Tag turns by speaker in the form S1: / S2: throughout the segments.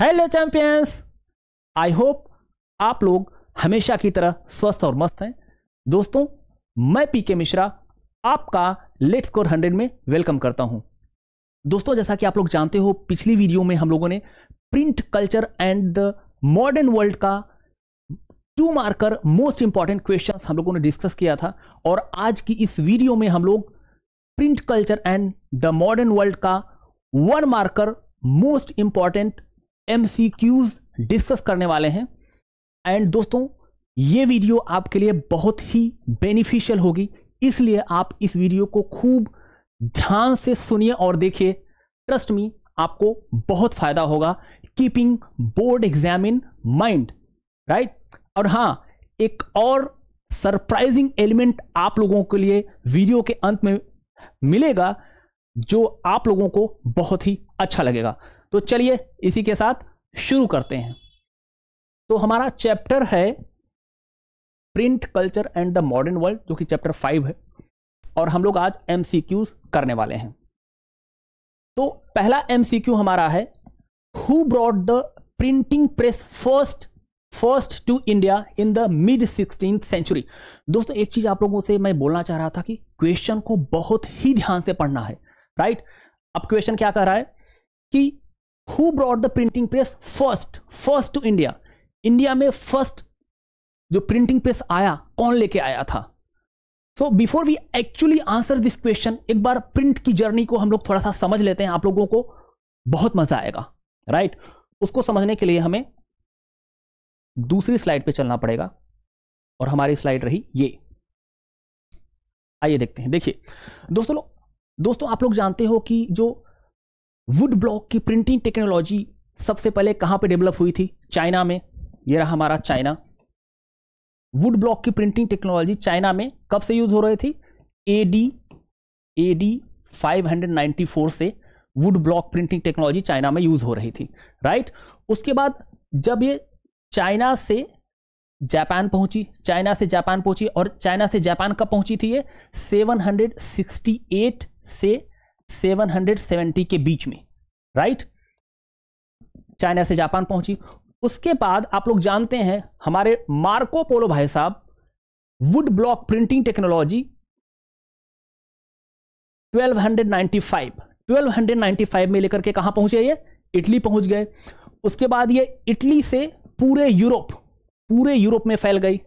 S1: Hello champions I hope आप लोग हमेशा की तरह स्वस्थ और मस्त हैं दोस्तों मैं पीके मिश्रा आपका लेट स्कोर हंड्रेड में वेलकम करता हूं दोस्तों जैसा कि आप लोग जानते हो पिछली वीडियो में हम लोगों ने print culture and the modern world का two marker most important questions हम लोगों ने डिस्कस किया था और आज की इस वीडियो में हम लोग print culture and the modern world का one marker most important M discuss करने वाले हैं एंड दोस्तों ये वीडियो आपके लिए बहुत ही बेनिफिशियल होगी इसलिए आप इस वीडियो को खूब ध्यान से सुनिए और देखिए ट्रस्ट मी आपको बहुत फायदा होगा keeping board exam in mind right और हाँ एक और सरप्राइजिंग एलिमेंट आप लोगों के लिए वीडियो के अंत में मिलेगा जो आप लोगों को बहुत ही अच्छा लगेगा तो चलिए इसी के साथ शुरू करते हैं तो हमारा चैप्टर है print culture and the modern world जो कि चैप्टर फाइव है और हम लोग आज एम करने वाले हैं तो पहला एम हमारा है who brought the printing press first first to India in the mid sixteen century दोस्तों एक चीज आप लोगों से मैं बोलना चाह रहा था कि क्वेश्चन को बहुत ही ध्यान से पढ़ना है राइट अब क्वेश्चन क्या कह रहा है कि who brought the printing press first first to India India में फर्स्ट जो प्रिंटिंग प्रेस आया कौन लेके आया था so before we actually answer this question एक बार प्रिंट की जर्नी को हम लोग थोड़ा सा समझ लेते हैं आप लोगों को बहुत मजा आएगा राइट right? उसको समझने के लिए हमें दूसरी स्लाइड पे चलना पड़ेगा और हमारी स्लाइड रही ये आइए देखते हैं देखिए दोस्तों दोस्तों आप लोग जानते हो कि जो वुड ब्लॉक की प्रिंटिंग टेक्नोलॉजी सबसे पहले कहां पे डेवलप हुई थी चाइना में ये रहा हमारा चाइना वुड ब्लॉक की प्रिंटिंग टेक्नोलॉजी चाइना में कब से यूज हो रही थी A D 594 five hundred four से wood block printing technology China में यूज हो रही थी राइट उसके बाद जब ये चाइना से जापान पहुंची चाइना से जापान पहुंची और चाइना से जापान कब पहुंची थी ये 768 से 770 के बीच में राइट चाइना से जापान पहुंची उसके बाद आप लोग जानते हैं हमारे मार्को पोलो भाई साहब वुड ब्लॉक प्रिंटिंग टेक्नोलॉजी 1295 1295 में लेकर के कहां पहुंचे ये इटली पहुंच गए उसके बाद ये इटली से पूरे यूरोप पूरे यूरोप में फैल गई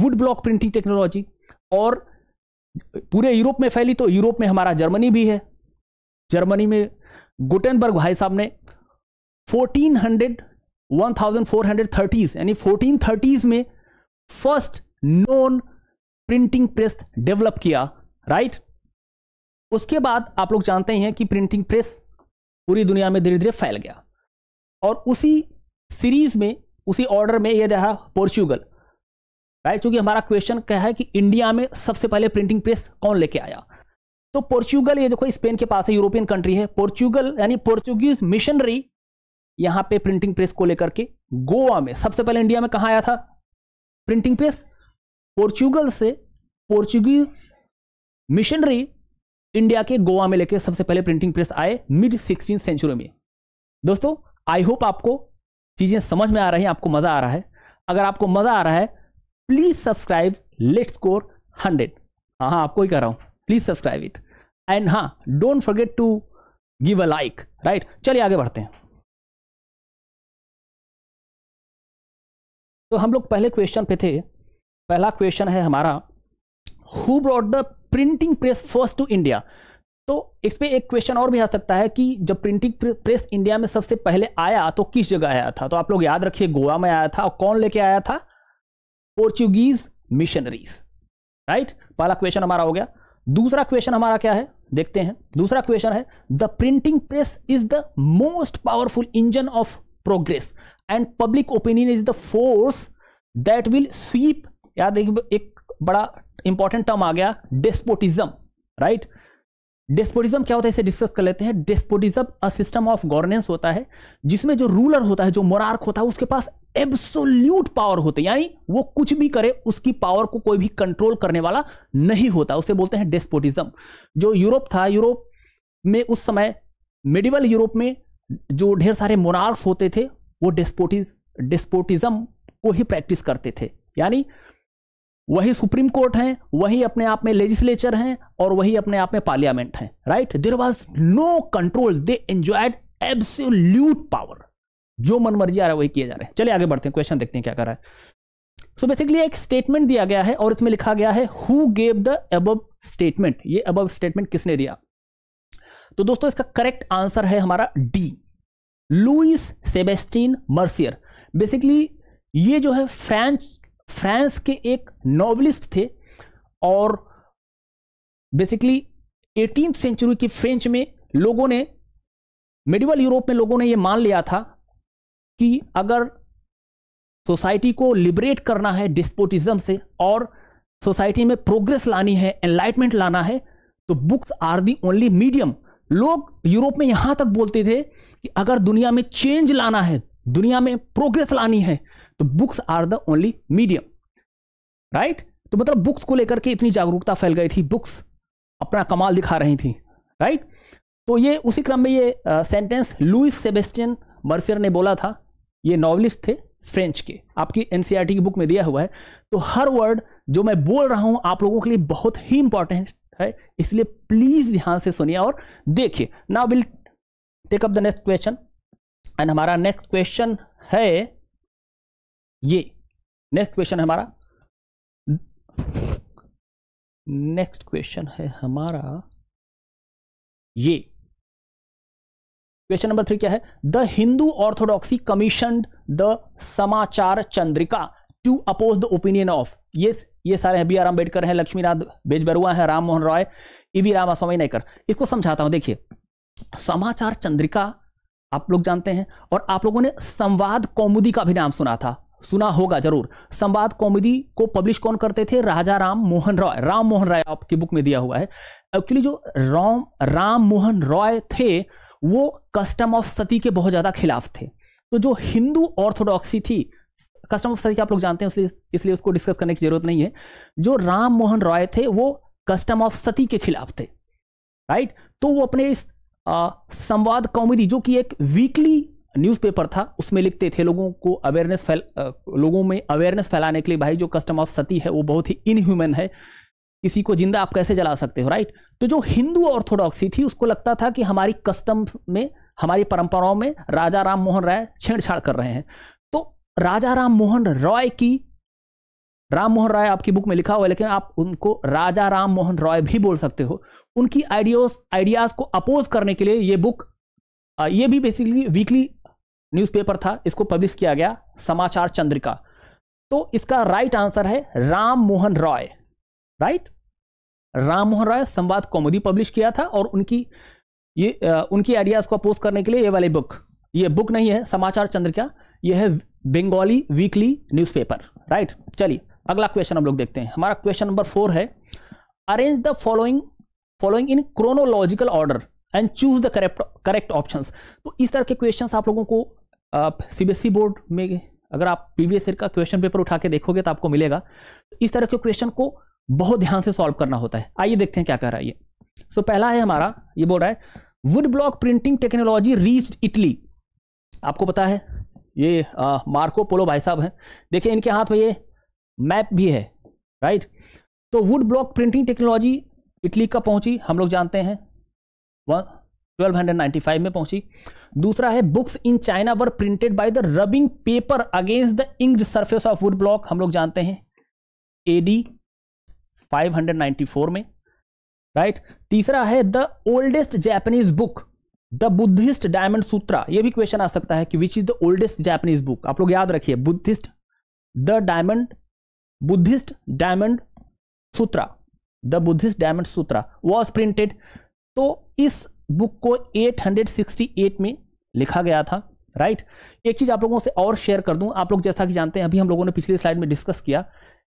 S1: वुड ब्लॉक प्रिंटिंग टेक्नोलॉजी और पूरे यूरोप में फैली तो यूरोप में हमारा जर्मनी भी है जर्मनी में गुटेनबर्ग भाई साहब ने 1400 1430s यानी 1430s में first known printing press develop किया राइट उसके बाद आप लोग जानते हैं कि प्रिंटिंग प्रेस पूरी दुनिया में धीरे धीरे फैल गया और उसी सीरीज में उसी ऑर्डर में यह रहा पोर्चुगल राइट चूंकि हमारा क्वेश्चन क्या है कि इंडिया में सबसे पहले प्रिंटिंग प्रेस कौन लेके आया तो पोर्चुगल ये देखो स्पेन के पास है यूरोपियन कंट्री है पोर्चुगल यानी पोर्चुगीज मिशनरी यहां पे प्रिंटिंग प्रेस को लेकर के गोवा में सबसे पहले इंडिया में कहा आया था प्रिंटिंग प्रेस पोर्चुगल से पोर्चुगीज मिशनरी इंडिया के गोवा में लेकर सबसे पहले प्रिंटिंग प्रेस आए मिड सिक्सटीन सेंचुरी में दोस्तों आई होप आपको चीज़ें समझ में आ रही हैं आपको मज़ा आ रहा है अगर आपको मज़ा आ रहा है please subscribe let's score hundred हाँ हाँ आपको ही कह रहा हूं प्लीज सब्सक्राइब इट एंड हाँ don't forget to give a like right चलिए आगे बढ़ते हैं तो हम लोग पहले क्वेश्चन पे थे पहला क्वेश्चन है हमारा who brought the printing press first to India तो इस पर एक क्वेश्चन और भी आ सकता है कि जब प्रिंटिंग प्रेस इंडिया में सबसे पहले आया तो किस जगह आया था तो आप लोग याद रखिए गोवा में आया था और कौन लेके आया था पोर्चुगीज मिशनरीज राइट पहला क्वेश्चन हमारा हो गया दूसरा क्वेश्चन हमारा क्या है देखते हैं दूसरा क्वेश्चन है the printing press is the most powerful engine of progress and public opinion is the force that will sweep यार देखिए एक बड़ा इंपॉर्टेंट टर्म आ गया डेस्पोटिज्म राइट डेस्पोटिज्म क्या होता है इसे डिस्कस कर लेते हैं despotism a system of governance होता है जिसमें जो रूलर होता है जो मोरार्क होता है उसके पास एब्सोल्यूट पावर होते यानी वो कुछ भी करे उसकी पावर को कोई भी कंट्रोल करने वाला नहीं होता उसे बोलते हैं डेस्पोटिज्म जो यूरोप था यूरोप में उस समय मिडिवल यूरोप में जो ढेर सारे मोनार्क्स होते थे वो डेस्पोटिज डेस्पोटिज्म को ही प्रैक्टिस करते थे यानी वही सुप्रीम कोर्ट हैं वही अपने आप में लेजिस्लेचर हैं और वही अपने आप में पार्लियामेंट हैं right there was no control they enjoyed absolute power जो मन मर्जी आ रहा है वही किए जा रहे हैं चलिए आगे बढ़ते हैं क्वेश्चन देखते हैं क्या कर रहा है सो so बेसिकली एक स्टेटमेंट दिया गया है और इसमें लिखा गया है हु गेव द अब स्टेटमेंट ये अब स्टेटमेंट किसने दिया तो दोस्तों इसका करेक्ट आंसर है हमारा D Louis Sebastien Mercier basically ये जो है फ्रांस फ्रांस के एक नॉवलिस्ट थे और बेसिकली एटीन सेंचुरी की फ्रेंच में लोगों ने मिडिवल यूरोप में लोगों ने ये मान लिया था कि अगर सोसाइटी को लिबरेट करना है डिस्पोटिज्म से और सोसाइटी में प्रोग्रेस लानी है एनलाइटमेंट लाना है तो books are the only medium लोग यूरोप में यहां तक बोलते थे कि अगर दुनिया में चेंज लाना है दुनिया में प्रोग्रेस लानी है तो books are the only medium right तो मतलब बुक्स को लेकर के इतनी जागरूकता फैल गई थी बुक्स अपना कमाल दिखा रही थी राइट तो ये उसी क्रम में ये सेंटेंस लुइस सेबेस्टियन मर्सियर ने बोला था ये नॉवलिस्ट थे फ्रेंच के आपकी एनसीईआरटी e की बुक में दिया हुआ है तो हर वर्ड जो मैं बोल रहा हूं आप लोगों के लिए बहुत ही इंपॉर्टेंट है इसलिए प्लीज ध्यान से सुनिए और देखिए now will take up the next question and हमारा नेक्स्ट क्वेश्चन है ये नेक्स्ट क्वेश्चन है हमारा नेक्स्ट क्वेश्चन है हमारा ये क्वेश्चन नंबर थ्री क्या है the Hindu orthodoxy commission the Samachar Chandrika to oppose the opinion of ये ये सारे बी आर अम्बेडकर हैं लक्ष्मीनाथ बेजबरुआ हैं राम मोहन रॉय ईवी वी रामास्वामी नायकर इसको समझाता हूं देखिए समाचार चंद्रिका आप लोग जानते हैं और आप लोगों ने संवाद कौमुदी का भी नाम सुना था सुना होगा जरूर संवाद कौमुदी को पब्लिश कौन करते थे राजा राम मोहन रॉय राम मोहन रॉय आपकी बुक में दिया हुआ है एक्चुअली जो राम राम मोहन रॉय थे वो कस्टम ऑफ सती के बहुत ज़्यादा खिलाफ थे तो जो हिंदू ऑर्थोडॉक्सी थी कस्टम ऑफ सती आप लोग जानते हैं इसलिए उसको डिस्कस करने की जरूरत नहीं है जो राम मोहन रॉय थे वो कस्टम ऑफ सती के खिलाफ थे राइट तो वो अपने इस आ, संवाद कॉमेडी जो कि एक वीकली न्यूज़पेपर था उसमें लिखते थे लोगों को अवेयरनेस फैल आ, लोगों में अवेयरनेस फैलाने के लिए भाई जो कस्टम ऑफ सती है वो बहुत ही इनह्यूमन है इसी को जिंदा आप कैसे जला सकते हो राइट तो जो हिंदू ऑर्थोडॉक्सी थी उसको लगता था कि हमारी कस्टम में हमारी परंपराओं में राजा राम मोहन राय छेड़छाड़ कर रहे हैं तो राजा राम मोहन रॉय की राम मोहन राय आपकी बुक में लिखा हुआ है लेकिन आप उनको राजा राम मोहन रॉय भी बोल सकते हो उनकी आइडियोज आइडियाज को अपोज करने के लिए ये बुक ये भी बेसिकली वीकली न्यूज़पेपर था इसको पब्लिश किया गया समाचार चंद्रिका तो इसका राइट आंसर है राम मोहन रॉय राइट राममोहन राय संवाद कौमुदी पब्लिश किया था और उनकी ये आ, उनकी आइडियाज को अपोज करने के लिए ये वाली बुक ये बुक नहीं है समाचार चंद्रिका यह है बंगाली वीकली न्यूज़पेपर राइट चलिए अगला क्वेश्चन हम लोग देखते हैं हमारा क्वेश्चन नंबर फोर है arrange the following following in chronological order and choose the correct correct option तो इस तरह के क्वेश्चन आप लोगों को सीबीएसई बोर्ड e में अगर आप प्रीवियस का क्वेश्चन पेपर उठा के देखोगे तो आपको मिलेगा तो इस तरह के क्वेश्चन को बहुत ध्यान से सॉल्व करना होता है आइए देखते हैं क्या कह रहा है ये सो so, पहला है हमारा ये बोल रहा है wood block printing technology reach Italy आपको पता है ये आ, मार्को पोलो भाई साहब हैं देखिए इनके हाथ में ये मैप भी है राइट तो wood block printing technology Italy कब पहुंची हम लोग जानते हैं वन फाइव में पहुंची दूसरा है books in China were printed by the rubbing paper against the inked surface of wood block हम लोग जानते हैं एडी 594 में राइट तीसरा है the oldest Japanese book the Buddhist Diamond Sutra ये भी क्वेश्चन आ सकता है कि which is the oldest Japanese book आप लोग याद रखिए Buddhist the Diamond Buddhist Diamond Sutra the Buddhist Diamond Sutra was printed तो इस बुक को 868 में लिखा गया था राइट right? एक चीज आप लोगों से और शेयर कर दूं आप लोग जैसा कि जानते हैं अभी हम लोगों ने पिछली स्लाइड में डिस्कस किया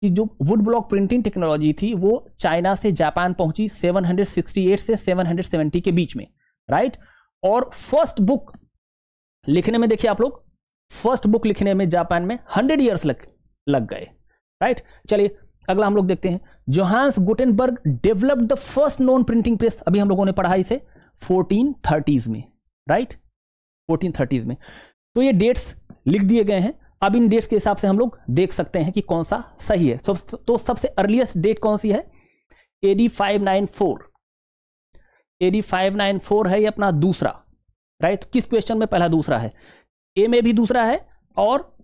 S1: कि जो वुड ब्लॉक प्रिंटिंग टेक्नोलॉजी थी वो चाइना से जापान पहुंची 768 से 770 के बीच में राइट और फर्स्ट बुक लिखने में देखिए आप लोग फर्स्ट बुक लिखने में जापान में 100 इयर्स लग लग गए राइट चलिए अगला हम लोग देखते हैं Johannes Gutenberg developed the first known printing press अभी हम लोगों ने पढ़ा इसे फोर्टीन में राइट फोर्टीन में तो ये डेट्स लिख दिए गए हैं अब इन डेट्स के हिसाब से हम लोग देख सकते हैं कि कौन सा सही है सब, तो सबसे अर्लीस्ट डेट कौन सी है A D five nine four A D five nine four है ये अपना दूसरा राइट किस क्वेश्चन में पहला दूसरा है ए में भी दूसरा है और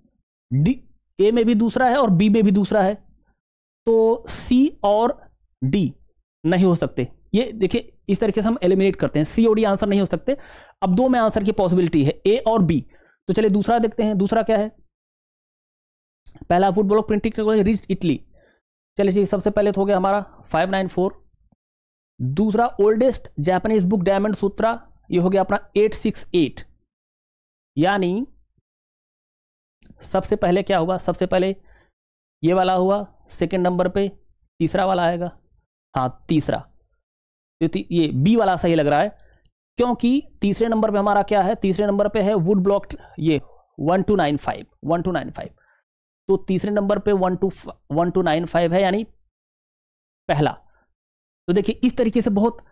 S1: डी ए में भी दूसरा है और बी में भी दूसरा है तो सी और डी नहीं हो सकते ये देखिए इस तरीके से हम एलिमिनेट करते हैं सी और डी आंसर नहीं हो सकते अब दो में आंसर की पॉसिबिलिटी है ए और बी तो चलिए दूसरा देखते हैं दूसरा क्या है पहला football block printing technology reach Italy चलिए ठीक सबसे पहले तो हो गया हमारा फाइव नाइन फोर दूसरा oldest Japanese book Diamond Sutra ये हो गया अपना एट सिक्स एट यानी सबसे पहले क्या हुआ सबसे पहले ये वाला हुआ सेकंड नंबर पे तीसरा वाला आएगा हाँ तीसरा ये बी वाला सही लग रहा है क्योंकि तीसरे नंबर पे हमारा क्या है तीसरे नंबर पे है वुड ब्लॉक ये one two nine five one two nine five तो तीसरे नंबर पे one two one two nine five है यानी पहला तो देखिए इस तरीके से बहुत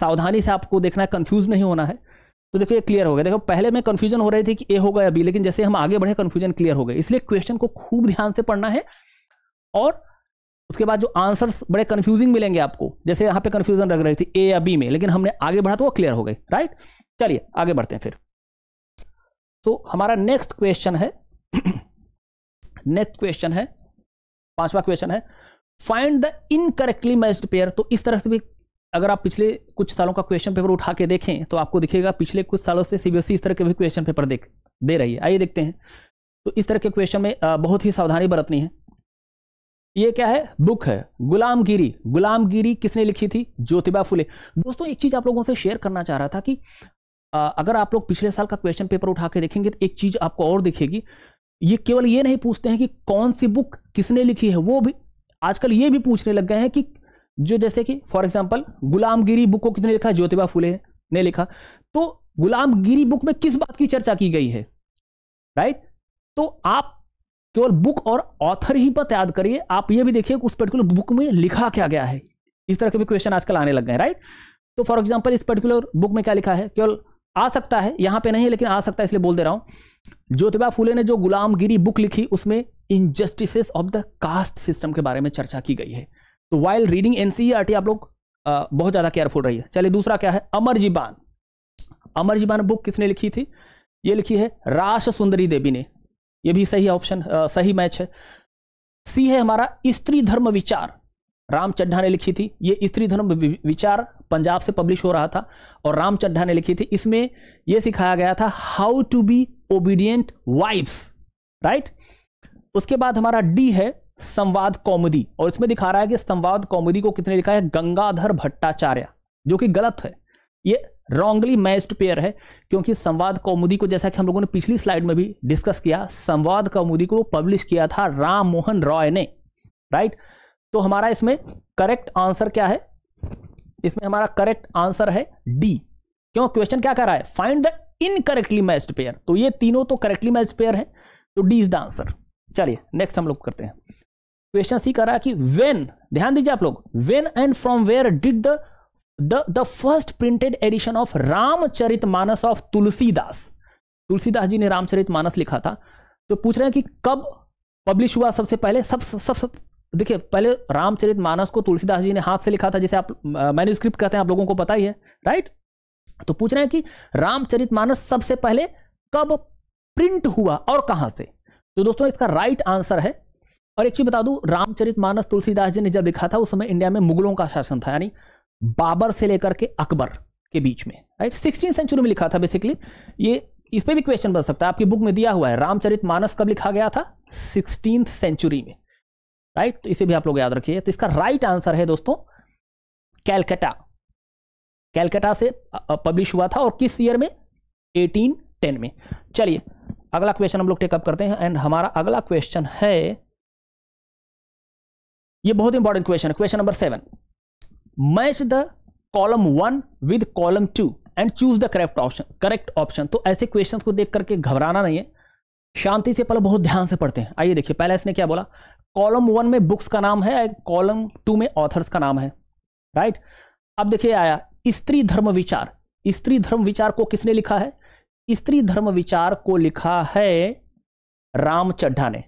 S1: सावधानी से आपको देखना है कन्फ्यूज नहीं होना है तो देखो ये क्लियर हो गया देखो पहले में कन्फ्यूजन हो रही थी कि ए होगा या बी लेकिन जैसे हम आगे बढ़े कन्फ्यूजन क्लियर हो गए इसलिए क्वेश्चन को खूब ध्यान से पढ़ना है और उसके बाद जो आंसर्स बड़े कंफ्यूजिंग मिलेंगे आपको जैसे यहाँ पे कंफ्यूजन लग रही थी ए या बी में लेकिन हमने आगे बढ़ा तो वो क्लियर हो गई राइट चलिए आगे बढ़ते हैं फिर तो हमारा नेक्स्ट क्वेश्चन है नेक्स्ट क्वेश्चन है पांचवा क्वेश्चन है find the incorrectly matched pair तो इस तरह से भी अगर आप पिछले कुछ सालों का क्वेश्चन पेपर उठा के देखें तो आपको दिखेगा पिछले कुछ सालों से सीबीएसई e इस तरह के भी क्वेश्चन पेपर देख दे रही है आइए देखते हैं तो इस तरह के क्वेश्चन में बहुत ही सावधानी बरतनी है ये क्या है बुक है गुलामगिरी गुलामगिरी किसने लिखी थी ज्योतिबा फुले दोस्तों एक चीज आप लोगों से शेयर करना चाह रहा था कि अगर आप लोग पिछले साल का क्वेश्चन पेपर उठा के देखेंगे तो एक चीज आपको और दिखेगी ये केवल ये नहीं पूछते हैं कि कौन सी बुक किसने लिखी है वो भी आजकल ये भी पूछने लग गए हैं कि जो जैसे कि फॉर एग्जाम्पल गुलामगिरी बुक को किसने लिखा ज्योतिबा फुले ने लिखा तो गुलामगिरी बुक में किस बात की चर्चा की गई है राइट तो आप केवल बुक और ऑथर ही पर याद करिए आप ये भी देखिए उस पर्टिकुलर बुक में लिखा क्या गया है इस तरह के भी क्वेश्चन आजकल आने लग गए राइट तो फॉर एग्जाम्पल इस पर्टिकुलर बुक में क्या लिखा है केवल आ सकता है यहां पे नहीं है लेकिन आ सकता है इसलिए बोल दे रहा हूं ज्योतिबा फुले ने जो गुलामगिरी बुक लिखी उसमें injustices of the caste system के बारे में चर्चा की गई है तो वाइल रीडिंग एनसीईआरटी आप लोग आ, बहुत ज्यादा केयरफुल रही है चलिए दूसरा क्या है अमर जीबान अमर जीबान बुक किसने लिखी थी ये लिखी है राश सुंदरी देवी ने यह भी सही ऑप्शन सही मैच है सी है हमारा स्त्री धर्म विचार राम चड्ढा ने लिखी थी ये स्त्री धर्म विचार पंजाब से पब्लिश हो रहा था और राम चड्ढा ने लिखी थी इसमें यह सिखाया गया था how to be obedient wives right उसके बाद हमारा डी है संवाद कौमुदी और इसमें दिखा रहा है कि संवाद कौमुदी को कितने लिखा है गंगाधर भट्टाचार्य जो कि गलत है ये रॉन्गली मैस्ड पेयर है क्योंकि संवाद कौमुदी को जैसा कि हम लोगों ने पिछली स्लाइड में भी डिस्कस किया संवाद कौमुदी को पब्लिश किया था राम मोहन रॉय ने राइट right? तो हमारा इसमें करेक्ट आंसर क्या है इसमें हमारा करेक्ट आंसर है डी क्यों क्वेश्चन क्या कर रहा है find the incorrectly matched pair तो ये तीनों तो करेक्टली मैच्ड पेयर है तो डी इज द आंसर चलिए नेक्स्ट हम लोग करते हैं क्वेश्चन सी कर रहा है कि वेन ध्यान दीजिए आप लोग when and from where did the the the first printed edition of Ramcharit Manas of Tulsidas Tulsidas ji ने रामचरित मानस लिखा था तो पूछ रहे हैं कि कब पब्लिश हुआ सबसे पहले सब सब, सब, सब देखिए पहले रामचरित मानस को तुलसीदास जी ने हाथ से लिखा था जिसे आप मैन्यूस्क्रिप्ट कहते हैं आप लोगों को पता ही है राइट तो पूछ रहे हैं कि रामचरित मानस सबसे पहले कब प्रिंट हुआ और कहां से तो दोस्तों इसका राइट आंसर है और एक चीज बता दू रामचरित मानस तुलसीदास जी ने जब लिखा था उस समय इंडिया में मुगलों का शासन था यानी बाबर से लेकर के अकबर के बीच में राइट सिक्सटीन सेंचुरी में लिखा था बेसिकली ये इस पर भी क्वेश्चन बन सकता है आपकी बुक में दिया हुआ है रामचरित मानस कब लिखा गया था सिक्सटीन सेंचुरी में राइट तो इसे भी आप लोग याद रखिए तो इसका राइट आंसर है दोस्तों कैलकटा कैलकटा से पब्लिश हुआ था और किस ईयर में 1810 में चलिए अगला क्वेश्चन हम लोग टेकअप करते हैं एंड हमारा अगला क्वेश्चन है ये बहुत इंपॉर्टेंट क्वेश्चन है question number seven match the column one with column two and choose the correct option correct option तो ऐसे क्वेश्चन को देख करके घबराना नहीं है शांति से पहले बहुत ध्यान से पढ़ते हैं आइए देखिए पहले इसने क्या बोला कॉलम वन में बुक्स का नाम है कॉलम टू में ऑथर्स का नाम है राइट अब देखिए आया स्त्री धर्म विचार स्त्री धर्म विचार को किसने लिखा है स्त्री धर्म विचार को लिखा है राम चड्ढा ने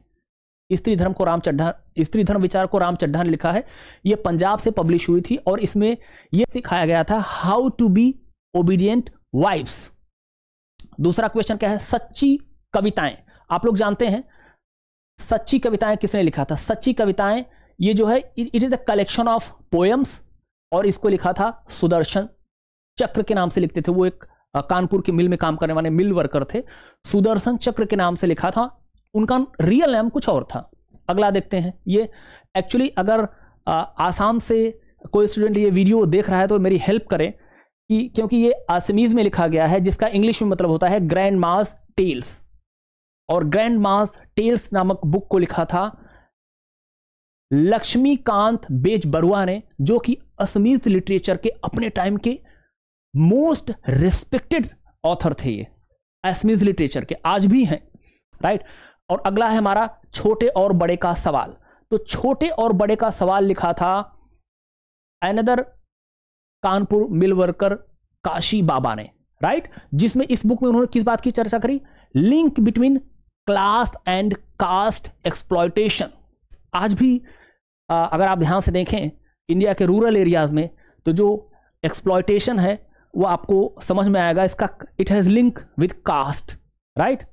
S1: स्त्री धर्म को राम चड्ढा स्त्री धर्म विचार को राम चड्ढा ने लिखा है यह पंजाब से पब्लिश हुई थी और इसमें यह सिखाया गया था how to be obedient wifes दूसरा क्वेश्चन क्या है सच्ची कविताएं आप लोग जानते हैं सच्ची कविताएं किसने लिखा था सच्ची कविताएं ये जो है it is the collection of poems और इसको लिखा था सुदर्शन चक्र के नाम से लिखते थे वो एक कानपुर के मिल में काम करने वाले मिल वर्कर थे सुदर्शन चक्र के नाम से लिखा था उनका रियल नेम कुछ और था अगला देखते हैं ये एक्चुअली अगर आ, आसाम से कोई स्टूडेंट ये वीडियो देख रहा है तो मेरी हेल्प करें कि क्योंकि ये आसमीज में लिखा गया है जिसका इंग्लिश में मतलब होता है ग्रैंड मास टेल्स और ग्रैंड मास टेल्स नामक बुक को लिखा था लक्ष्मीकांत बेज बरुआ ने जो कि असमीज लिटरेचर के अपने टाइम के मोस्ट रिस्पेक्टेड ऑथर थे ये असमीज लिटरेचर के आज भी हैं राइट और अगला है हमारा छोटे और बड़े का सवाल तो छोटे और बड़े का सवाल लिखा था another Kanpur mill worker Kashi Baba ने राइट जिसमें इस बुक में उन्होंने किस बात की चर्चा करी link between class and caste exploitation आज भी आ, अगर आप ध्यान से देखें इंडिया के रूरल एरियाज़ में तो जो एक्सप्लॉयटेशन है वो आपको समझ में आएगा इसका it has link with caste right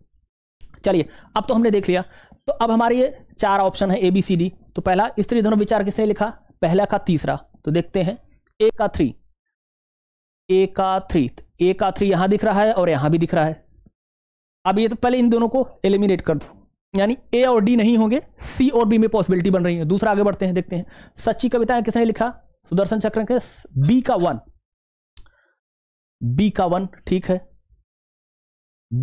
S1: चलिए अब तो हमने देख लिया तो अब हमारे ये चार ऑप्शन है ए बी सी डी तो पहला स्त्री धनुर विचार किसने लिखा पहला का तीसरा तो देखते हैं ए का थ्री ए का थ्री ए तो का थ्री यहां दिख रहा है और यहां भी दिख रहा है अब ये तो पहले इन दोनों को एलिमिनेट कर दो यानी ए और डी नहीं होंगे सी और बी में पॉसिबिलिटी बन रही है दूसरा आगे बढ़ते हैं देखते हैं सच्ची कविताएं किसने लिखा सुदर्शन चक्र के बी का वन बी का वन ठीक है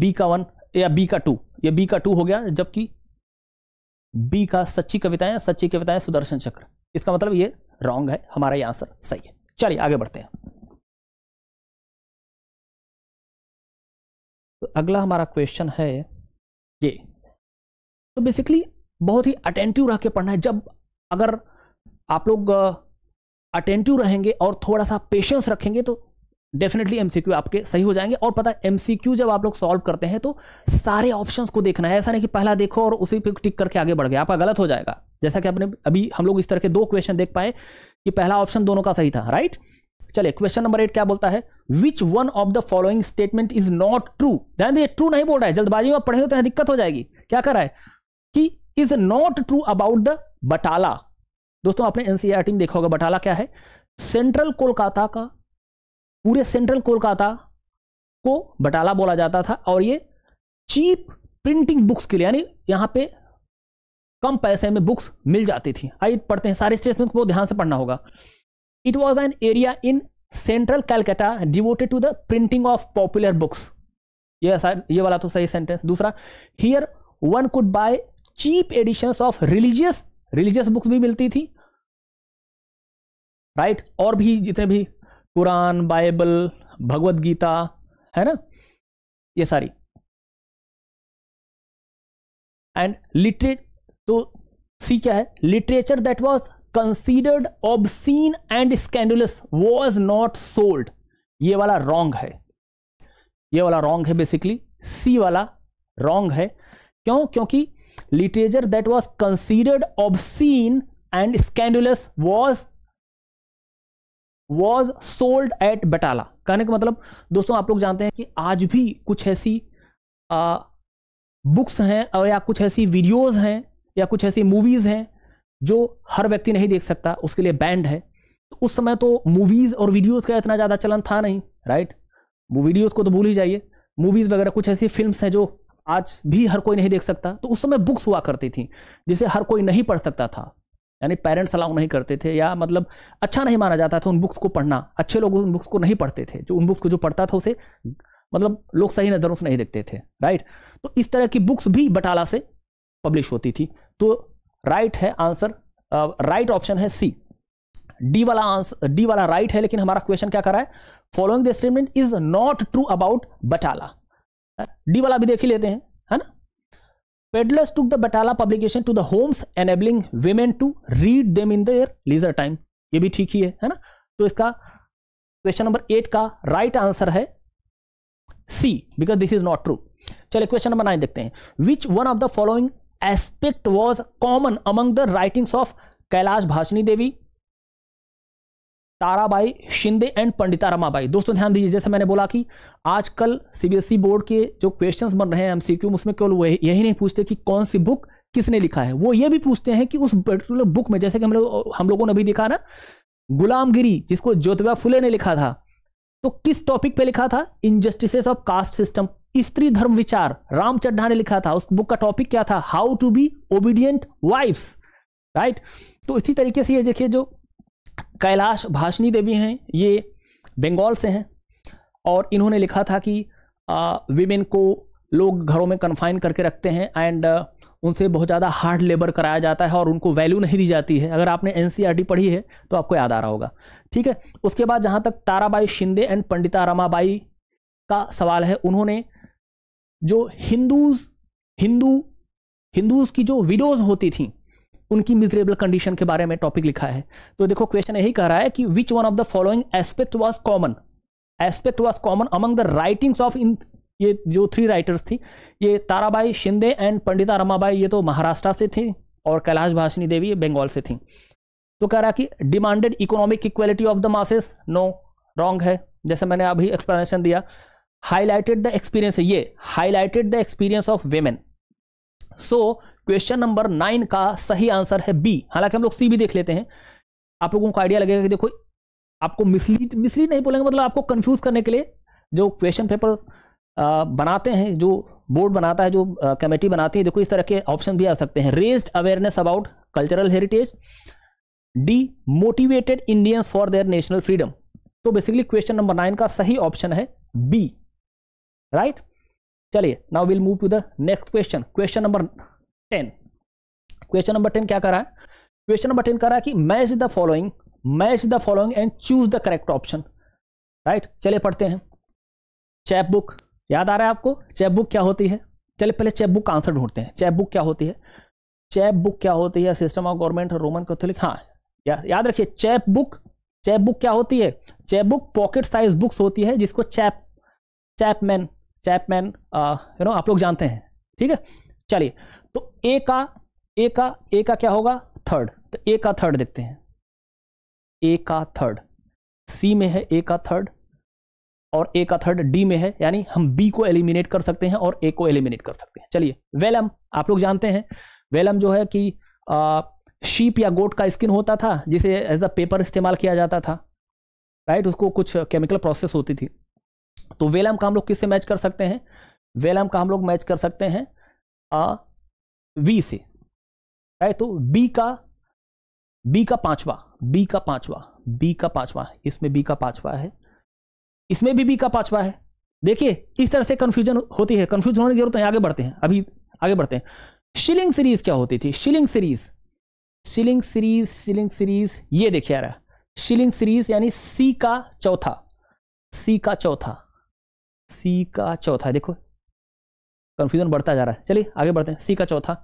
S1: बी का वन या बी का टू ये बी का टू हो गया जबकि बी का सच्ची कविताएं सच्ची कविताएं सुदर्शन चक्र इसका मतलब ये रॉन्ग है हमारा ये आंसर सही है चलिए आगे बढ़ते हैं तो अगला हमारा क्वेश्चन है ये तो बेसिकली बहुत ही अटेंटिव रह के पढ़ना है जब अगर आप लोग अटेंटिव रहेंगे और थोड़ा सा पेशेंस रखेंगे तो डेफिनेटली एमसीक्यू आपके सही हो जाएंगे और पता है एमसीक्यू जब आप लोग सॉल्व करते हैं तो सारे ऑप्शंस को देखना है ऐसा नहीं कि पहला देखो और उसी पे टिक करके आगे बढ़ गए आपका गलत हो जाएगा जैसा कि आपने अभी हम लोग इस तरह के दो क्वेश्चन देख पाए कि पहला ऑप्शन दोनों का सही था राइट चलिए क्वेश्चन नंबर एट क्या बोलता है which one of the following statement is not true ध्यान दिए ट्रू नहीं बोल रहा है जल्दबाजी में पढ़ेंगे तो यहां दिक्कत हो जाएगी क्या कर रहा है कि is not true about the Battala दोस्तों आपने एनसीआर टीम e देखा होगा बटाला क्या है सेंट्रल कोलकाता का पूरे सेंट्रल कोलकाता को बटाला बोला जाता था और ये चीप प्रिंटिंग बुक्स के लिए यानी यहां पे कम पैसे में बुक्स मिल जाती थी आइए पढ़ते हैं सारे स्टेटमेंट को ध्यान से पढ़ना होगा It was an area in central Calcutta devoted to the printing of popular books. ये ये वाला तो सही सेंटेंस दूसरा here one could buy cheap edition of religious religious books भी मिलती थी राइट right? और भी जितने भी कुरान बाइबल भगवत गीता है ना ये सारी एंड लिटरे तो सी क्या है literature that was considered obscene and scandalous was not sold ये वाला रॉन्ग है ये वाला रॉन्ग है बेसिकली सी वाला रॉन्ग है क्यों क्योंकि literature that was considered obscene and scandalous was was sold at Battala कहने का मतलब दोस्तों आप लोग जानते हैं कि आज भी कुछ ऐसी आ, बुक्स हैं और या कुछ ऐसी वीडियोज हैं या कुछ ऐसी मूवीज़ हैं जो हर व्यक्ति नहीं देख सकता उसके लिए बैंड है तो उस समय तो मूवीज़ और वीडियोज़ का इतना ज़्यादा चलन था नहीं राइट वो वीडियोज़ को तो भूल ही जाइए मूवीज़ वगैरह कुछ ऐसी फिल्म्स हैं जो आज भी हर कोई नहीं देख सकता तो उस समय बुक्स हुआ करती थी जिसे हर कोई नहीं पढ़ सकता था यानी पेरेंट्स अलाउ नहीं करते थे या मतलब अच्छा नहीं माना जाता था उन बुक्स को पढ़ना अच्छे लोग उन बुक्स को नहीं पढ़ते थे जो उन बुक्स को जो पढ़ता था उसे मतलब लोग सही नज़रों से नहीं देखते थे राइट तो इस तरह की बुक्स भी बटाला से पब्लिश होती थी तो राइट right है आंसर राइट ऑप्शन है सी डी वाला आंसर डी वाला राइट है लेकिन हमारा क्वेश्चन क्या कर रहा है following the statement is not true about Battala D वाला भी देख ही लेते हैं है ना peddlers to the Battala publication to the homes enabling women to read them in their leisure time ये भी ठीक ही है है ना तो इसका क्वेश्चन नंबर एट का राइट right आंसर है C because this is not true चलिए क्वेश्चन नंबर नाइन देखते हैं which one of the following aspect was common among the writings of Kailash Bashini Devi Tarabai Shinde and Pandita Ramabai दोस्तों ध्यान दीजिए जैसे मैंने बोला कि आजकल सीबीएसई बोर्ड e के जो क्वेश्चंस बन रहे हैं एमसीक्यू उसमें केवल यही नहीं पूछते कि कौन सी बुक किसने लिखा है वो ये भी पूछते हैं कि उस पर्टिकुलर बुक में जैसे कि हम लोग हम लोगों ने भी दिखा ना गुलामगिरी जिसको ज्योतिबा फुले ने लिखा था तो किस टॉपिक पे लिखा था इनजस्टिसेस ऑफ कास्ट सिस्टम स्त्री धर्म विचार राम चड्ढा ने लिखा था उस बुक का टॉपिक क्या था how to be obedient wives right तो इसी तरीके से ये देखिए जो कैलाश भाषणी देवी हैं ये बंगाल से हैं और इन्होंने लिखा था कि वीमेन को लोग घरों में कन्फाइन करके रखते हैं एंड उनसे बहुत ज़्यादा हार्ड लेबर कराया जाता है और उनको वैल्यू नहीं दी जाती है अगर आपने एन e पढ़ी है तो आपको याद आ रहा होगा ठीक है उसके बाद जहाँ तक ताराबाई शिंदे एंड पंडिता रमाबाई का सवाल है उन्होंने जो हिंदूज हिंदू हिंदूज की जो विडोज होती थी उनकी मिजरेबल कंडीशन के बारे में टॉपिक लिखा है तो देखो क्वेश्चन यही कह रहा है कि which one of the following aspect was common aspect was common among the writings of इन ये जो थ्री राइटर्स थी ये ताराबाई शिंदे एंड पंडिता रमाबाई ये तो महाराष्ट्र से थी और कैलाश भाषिनी देवी बंगाल से थी तो कह रहा कि demanded economic equality of the masses no wrong है जैसे मैंने अभी एक्सप्लेनेशन दिया हाईलाइटेड द एक्सपीरियंस ये highlighted the experience of women so question number nine का सही आंसर है बी हालांकि हम लोग सी भी देख लेते हैं आप लोगों को आइडिया लगेगा कि देखो आपको मिसलीड मिसलीड नहीं बोलेंगे मतलब आपको कंफ्यूज करने के लिए जो क्वेश्चन पेपर बनाते हैं जो बोर्ड बनाता है जो कमेटी बनाती है देखो इस तरह के ऑप्शन भी आ सकते हैं raise awareness about cultural heritage D motivated Indians for their national freedom तो बेसिकली क्वेश्चन नंबर नाइन का सही ऑप्शन है बी राइट चलिए now will move to the next question question number ten question number ten क्या कर रहा है question number ten करा कि match the following match the following and choose the correct option right चलिए पढ़ते हैं चैप बुक याद आ रहा है आपको बुक क्या होती है चलिए पहले बुक का आंसर ढूंढते हैं बुक क्या होती है बुक क्या होती है system of government Roman Catholic हाँ या, याद रखिए चेप बुक क्या होती है बुक पॉकेट साइज बुक्स होती है जिसको chap chapman chapman you know आप लोग जानते हैं ठीक है चलिए तो ए का ए का ए का क्या होगा थर्ड तो ए का थर्ड देखते हैं ए का थर्ड सी में है ए का थर्ड और ए का थर्ड डी में है यानी हम बी को एलिमिनेट कर सकते हैं और ए को एलिमिनेट कर सकते हैं चलिए वेलम आप लोग जानते हैं वेलम जो है कि आ, शीप या गोट का स्किन होता था जिसे एज अ पेपर इस्तेमाल किया जाता था राइट उसको कुछ केमिकल प्रोसेस होती थी तो वेलम का हम लोग किससे मैच कर सकते हैं वेलम का हम लोग मैच कर सकते हैं आ, वी से राइट तो बी का बी का पांचवा बी का पांचवा बी का पांचवा इसमें बी का पांचवा है इसमें भी बी का पांचवा है देखिए इस तरह से कंफ्यूजन होती है कंफ्यूजन होने की जरूरत है आगे बढ़ते हैं अभी आगे बढ़ते हैं शिलिंग सीरीज क्या होती थी shilling series shilling series shilling series ये देखिए आ रहा शिलिंग सीरीज यानी सी का चौथा सी का चौथा सी का चौथा देखो कंफ्यूजन बढ़ता जा रहा है चलिए आगे बढ़ते हैं सी का चौथा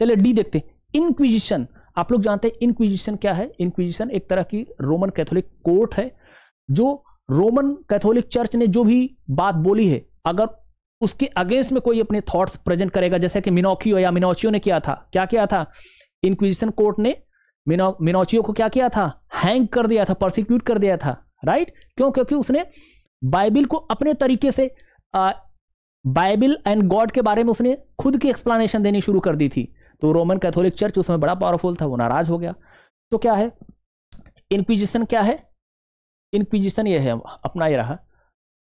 S1: चलिए डी देखते हैं इनक्विजिशन आप लोग जानते हैं इनक्विजिशन क्या है इनक्विजिशन एक तरह की रोमन कैथोलिक कोर्ट है जो रोमन कैथोलिक चर्च ने जो भी बात बोली है अगर उसके अगेंस्ट में कोई अपने थॉट्स प्रेजेंट करेगा जैसे कि मिनोकियो या मिनोचियो ने किया था क्या किया था इंक्विजिशन कोर्ट ने मिनो मिनोचियो को क्या किया था हैंग कर दिया था प्रोसिक्यूट कर दिया था राइट क्यों क्योंकि उसने बाइबिल को अपने तरीके से बाइबिल एंड गॉड के बारे में उसने खुद की एक्सप्लानेशन देनी शुरू कर दी थी तो रोमन कैथोलिक चर्च उसमें बड़ा पावरफुल था वो नाराज हो गया तो क्या है इनक्विजिशन क्या है इन ये है अपना ये रहा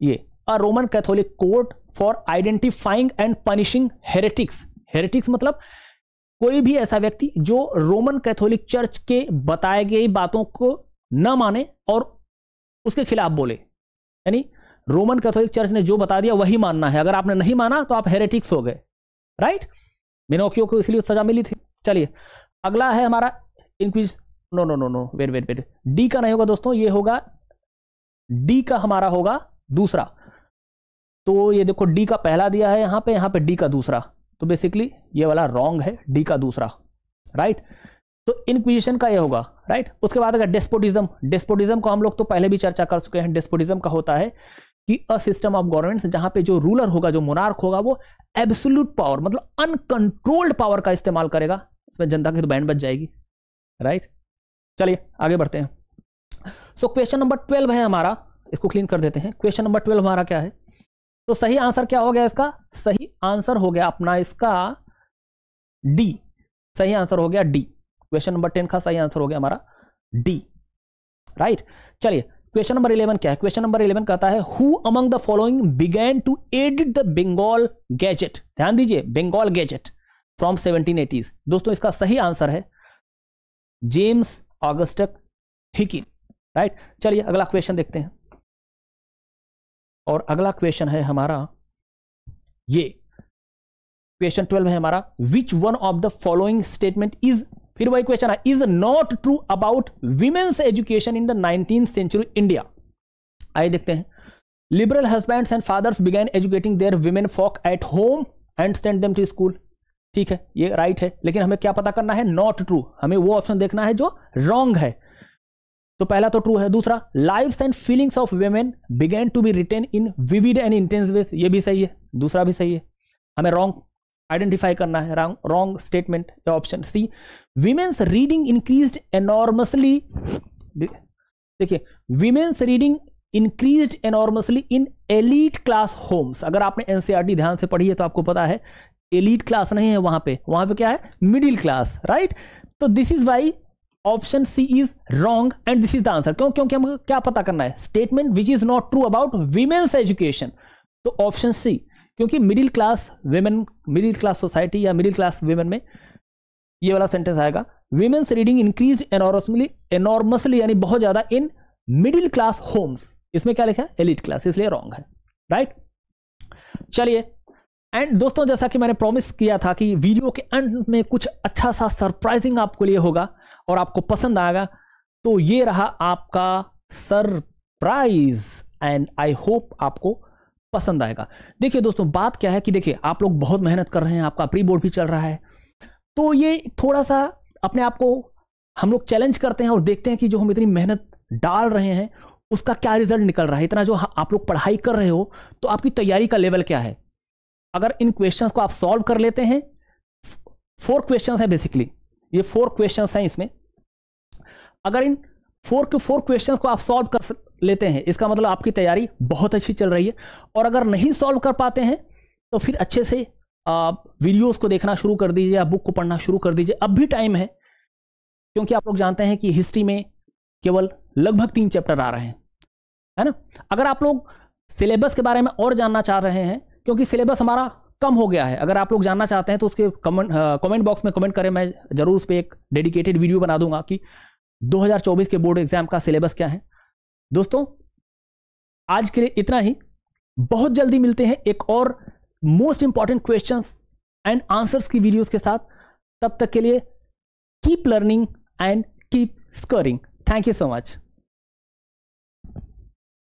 S1: ये a Roman Catholic court for identifying and punishing heretics heretics मतलब कोई भी ऐसा व्यक्ति जो रोमन कैथोलिक चर्च के बताए गई बातों को न माने और उसके खिलाफ बोले यानी रोमन कैथोलिक चर्च ने जो बता दिया वही मानना है अगर आपने नहीं माना तो आप हेरेटिक्स हो गए राइट मिनोकियो को इसलिए सजा मिली थी चलिए अगला है हमारा इंक्विज no no no no wait wait wait D का नहीं होगा दोस्तों ये होगा डी का हमारा होगा दूसरा तो ये देखो डी का पहला दिया है यहां पे यहां पे डी का दूसरा तो बेसिकली ये वाला रॉन्ग है डी का दूसरा राइट तो इनक्विजिशन का ये होगा राइट उसके बाद अगर डेस्पोटिज्म डेस्पोटिज्म को हम लोग तो पहले भी चर्चा कर चुके हैं डेस्पोटिज्म का होता है कि अ सिस्टम ऑफ गवर्नमेंट जहां पे जो रूलर होगा जो मोनार्क होगा वो एब्सोल्यूट पावर मतलब अनकंट्रोल्ड पावर का इस्तेमाल करेगा इसमें जनता की तो बैंड बच जाएगी राइट चलिए आगे बढ़ते हैं सो क्वेश्चन नंबर ट्वेल्व है हमारा इसको क्लीन कर देते हैं क्वेश्चन नंबर ट्वेल्व हमारा क्या है तो सही आंसर क्या हो गया इसका सही आंसर हो गया अपना इसका डी सही आंसर हो गया डी क्वेश्चन नंबर टेन का सही आंसर हो गया हमारा डी राइट चलिए क्वेश्चन नंबर इलेवन क्या है क्वेश्चन नंबर इलेवन कहता है who among the following began to edit the Bengal Gazette ध्यान दीजिए Bengal Gazette from seventeen eighties दोस्तों इसका सही आंसर है जेम्स ऑगस्टक हिकिन राइट चलिए अगला क्वेश्चन देखते हैं और अगला क्वेश्चन है हमारा ये क्वेश्चन ट्वेल्व है हमारा which one of the following statement is फिर वही क्वेश्चन है is not true about women's education in the nineteen century India आइए देखते हैं liberal husband and fathers began educating their women folk at home and send them to school ठीक है ये right right है लेकिन हमें क्या पता करना है नॉट ट्रू हमें वो ऑप्शन देखना है जो रॉन्ग है तो पहला तो ट्रू है दूसरा life and feelings of women began to be written in vivid and intense way ये भी सही है दूसरा भी सही है हमें रॉन्ग आइडेंटिफाई करना है रॉन्ग स्टेटमेंट या option C women's reading increase enormously देखिए women's reading increase enormously in elite class homes अगर आपने एनसीईआरटी e ध्यान से पढ़ी है तो आपको पता है एलिट क्लास नहीं है वहां पे वहां पे क्या है मिडिल क्लास राइट तो this is why option C is wrong and this is the answer क्यों क्योंकि हमें क्या पता करना है statement which is not true about women's education तो ऑप्शन सी क्योंकि middle class women middle class society या मिडिल क्लास वेमेन में ये वाला सेंटेंस आएगा women's reading increase enormously enormously यानी बहुत ज्यादा इन मिडिल क्लास होम्स इसमें क्या लिखा है एलिट क्लास इसलिए रॉन्ग है राइट चलिए एंड दोस्तों जैसा कि मैंने प्रॉमिस किया था कि वीडियो के एंड में कुछ अच्छा सा सरप्राइजिंग आपको लिए होगा और आपको पसंद आएगा तो ये रहा आपका सरप्राइज एंड आई होप आपको पसंद आएगा देखिए दोस्तों बात क्या है कि देखिए आप लोग बहुत मेहनत कर रहे हैं आपका प्री बोर्ड भी चल रहा है तो ये थोड़ा सा अपने आप को हम लोग चैलेंज करते हैं और देखते हैं कि जो हम इतनी मेहनत डाल रहे हैं उसका क्या रिजल्ट निकल रहा है इतना जो आप लोग पढ़ाई कर रहे हो तो आपकी तैयारी का लेवल क्या है अगर इन क्वेश्चंस को आप सॉल्व कर लेते हैं फोर क्वेश्चंस हैं बेसिकली ये फोर क्वेश्चंस हैं इसमें अगर इन फोर के फोर क्वेश्चंस को आप सॉल्व कर लेते हैं इसका मतलब आपकी तैयारी बहुत अच्छी चल रही है और अगर नहीं सॉल्व कर पाते हैं तो फिर अच्छे से आप वीडियोज़ को देखना शुरू कर दीजिए या बुक को पढ़ना शुरू कर दीजिए अब भी टाइम है क्योंकि आप लोग जानते हैं कि हिस्ट्री में केवल लगभग तीन चैप्टर आ रहे हैं है ना अगर आप लोग सिलेबस के बारे में और जानना चाह रहे हैं क्योंकि सिलेबस हमारा कम हो गया है अगर आप लोग जानना चाहते हैं तो उसके कमेंट कमेंट बॉक्स में कमेंट करें मैं जरूर उस पर एक डेडिकेटेड वीडियो बना दूंगा कि 2024 के बोर्ड एग्जाम का सिलेबस क्या है दोस्तों आज के लिए इतना ही बहुत जल्दी मिलते हैं एक और most important question and answers की वीडियोज के साथ तब तक के लिए keep learning and keep scoring thank you so much